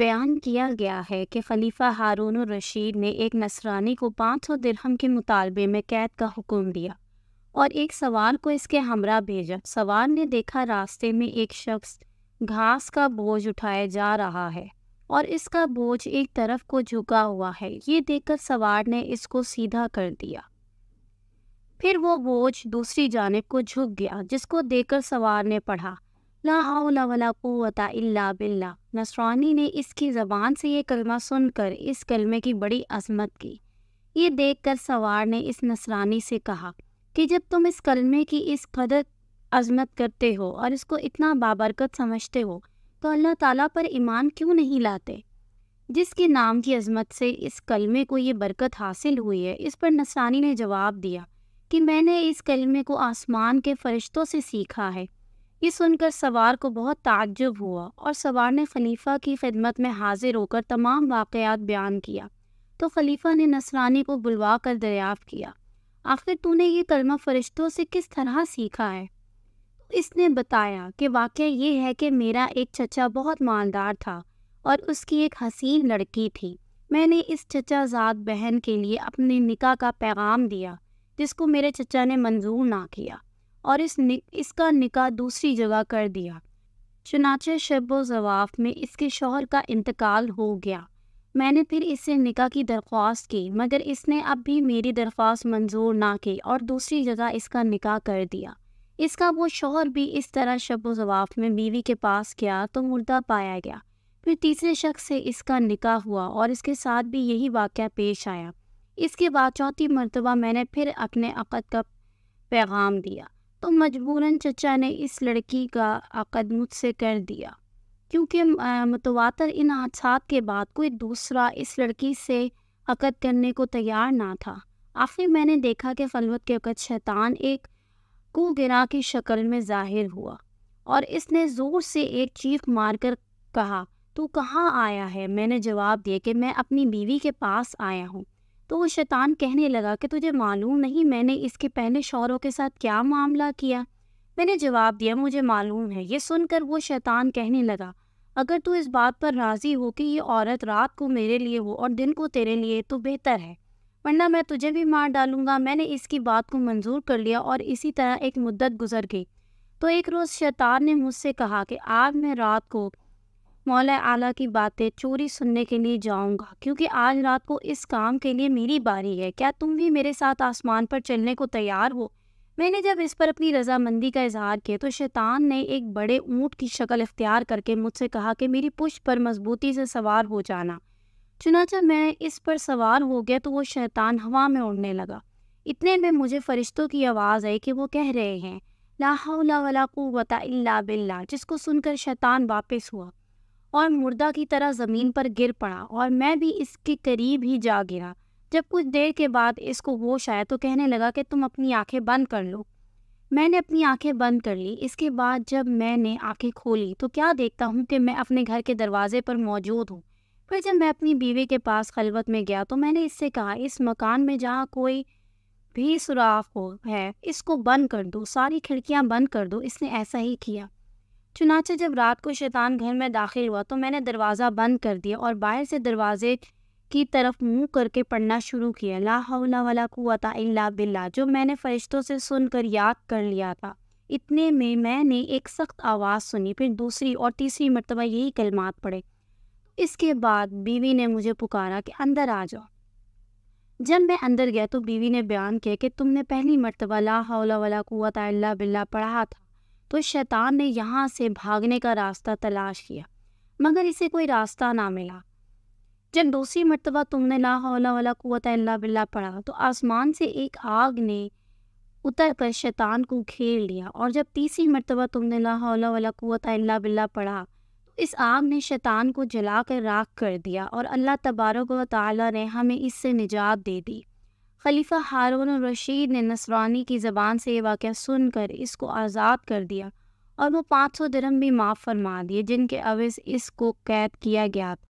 बयान किया गया है कि खलीफा हारून रशीद ने एक नसरानी को 500 दिरहम के मुतालबे में कैद का हुक्म दिया और एक सवार को इसके हमरा भेजा सवार ने देखा रास्ते में एक शख्स घास का बोझ उठाया जा रहा है और इसका बोझ एक तरफ को झुका हुआ है ये देखकर सवार ने इसको सीधा कर दिया फिर वो बोझ दूसरी जानब को झुक गया जिसको देखकर सवार ने पढ़ा ला नसरानी ने इसकी ज़बान से ये कलमा सुनकर इस कलमे की बड़ी अजमत की ये देखकर सवार ने इस नसरानी से कहा कि जब तुम इस कलमे की इस कदर अजमत करते हो और इसको इतना बाबरकत समझते हो तो अल्लाह ताला पर ईमान क्यों नहीं लाते जिसके नाम की अजमत से इस कलमे को ये बरकत हासिल हुई है इस पर नसरानी ने जवाब दिया कि मैंने इस कलमे को आसमान के फरिश्तों से सीखा है ये सुनकर सवार को बहुत ताज्जुब हुआ और सवार ने खलीफा की खिदमत में हाजिर होकर तमाम वाक़ात बयान किया तो खलीफा ने नसरानी को बुलवा कर दरियाफ़ किया आखिर तूने ये कलमा फ़रिश्तों से किस तरह सीखा है इसने बताया कि वाक़ ये है कि मेरा एक चचा बहुत मालदार था और उसकी एक हसीन लड़की थी मैंने इस चचा जात बहन के लिए अपने निकाह का पैगाम दिया जिसको मेरे चचा ने मंजूर ना किया और इस नि, इसका निकाह दूसरी जगह कर दिया चुनाचे शब जवाफ में इसके शोहर का इंतकाल हो गया मैंने फिर इससे निकाह की दरख्वास्त की मगर इसने अब भी मेरी दरख्वास्त मंजूर ना की और दूसरी जगह इसका निकाह कर दिया इसका वो शोहर भी इस तरह शब जवाफ में बीवी के पास गया तो मुर्दा पाया गया फिर तीसरे शख्स से इसका निकाह हुआ और इसके साथ भी यही वाक़ पेश आया इसके बाद चौथी मरतबा मैंने फिर अपने अकद का पैगाम दिया तो मजबूरन चचा ने इस लड़की का अकद मुझसे कर दिया क्योंकि मतवातर इन हादसा के बाद कोई दूसरा इस लड़की से अकद करने को तैयार ना था आखिर मैंने देखा कि फलवत के अकद शैतान एक गिरा की शक्ल में जाहिर हुआ और इसने ज़ोर से एक चीख मारकर कहा तू कहाँ आया है मैंने जवाब दिया कि मैं अपनी बीवी के पास आया हूँ तो वो शैतान कहने लगा कि तुझे मालूम नहीं मैंने इसके पहले शौरों के साथ क्या मामला किया मैंने जवाब दिया मुझे मालूम है ये सुनकर वो शैतान कहने लगा अगर तू इस बात पर राज़ी हो कि ये औरत रात को मेरे लिए हो और दिन को तेरे लिए तो बेहतर है वरना मैं तुझे भी मार डालूंगा मैंने इसकी बात को मंजूर कर लिया और इसी तरह एक मुद्दत गुजर गई तो एक रोज़ शैतान ने मुझसे कहा कि आज मैं रात को मौला आला की बातें चोरी सुनने के लिए जाऊंगा क्योंकि आज रात को इस काम के लिए मेरी बारी है क्या तुम भी मेरे साथ आसमान पर चलने को तैयार हो मैंने जब इस पर अपनी रजामंदी का इजहार किया तो शैतान ने एक बड़े ऊँट की शक्ल इख्तियार करके मुझसे कहा कि मेरी पुष्ट पर मजबूती से सवार हो जाना चुनाचा मैं इस पर सवार हो गया तो वो शैतान हवा में उड़ने लगा इतने में मुझे फरिश्तों की आवाज़ आई कि वो कह रहे हैं लाहौला वला इल्ला बिल्ला जिसको सुनकर शैतान वापस हुआ और मुर्दा की तरह ज़मीन पर गिर पड़ा और मैं भी इसके करीब ही जा गिरा जब कुछ देर के बाद इसको होश आया तो कहने लगा कि तुम अपनी आंखें बंद कर लो मैंने अपनी आंखें बंद कर ली इसके बाद जब मैंने आंखें खोली तो क्या देखता हूँ कि मैं अपने घर के दरवाजे पर मौजूद हूँ फिर जब मैं अपनी बीवी के पास खलबत में गया तो मैंने इससे कहा इस मकान में जहाँ कोई भी सुराख हो है इसको बंद कर दो सारी खिड़कियाँ बंद कर दो इसने ऐसा ही किया चुनाचे जब रात को शैतान घर में दाखिल हुआ तो मैंने दरवाज़ा बंद कर दिया और बाहर से दरवाजे की तरफ मुंह करके पढ़ना शुरू किया ला हौला वाला कुआता इल्ला बिल्ला जो मैंने फरिश्तों से सुनकर याद कर लिया था इतने में मैंने एक सख्त आवाज़ सुनी फिर दूसरी और तीसरी मरतबा यही कलमात पड़े इसके बाद बीवी ने मुझे पुकारा कि अंदर आ जाओ जब मैं अंदर गया तो बीवी ने बयान किया कि तुमने पहली मरतबा ला हौला वाला कुआता अल्ला बिल्ला पढ़ा था तो शैतान ने यहाँ से भागने का रास्ता तलाश किया मगर इसे कोई रास्ता ना मिला जब दूसरी मरतबा तुमने ला हौला वाला कुत बिल्ला पढ़ा तो आसमान से एक आग ने उतर कर शैतान को घेर लिया और जब तीसरी मरतबा तुमने ला हौला वाला कुत बिल्ला पढ़ा तो इस आग ने शैतान को जला कर राख कर दिया और अल्लाह तबारक व ताली ने हमें इससे निजात दे दी खलीफा हारून रशीद ने नसरानी की ज़बान से ये वाक़ सुनकर इसको आज़ाद कर दिया और वो पाँच सौ दरम भी माफ़ फरमा दिए जिनके अवैध इसको कैद किया गया था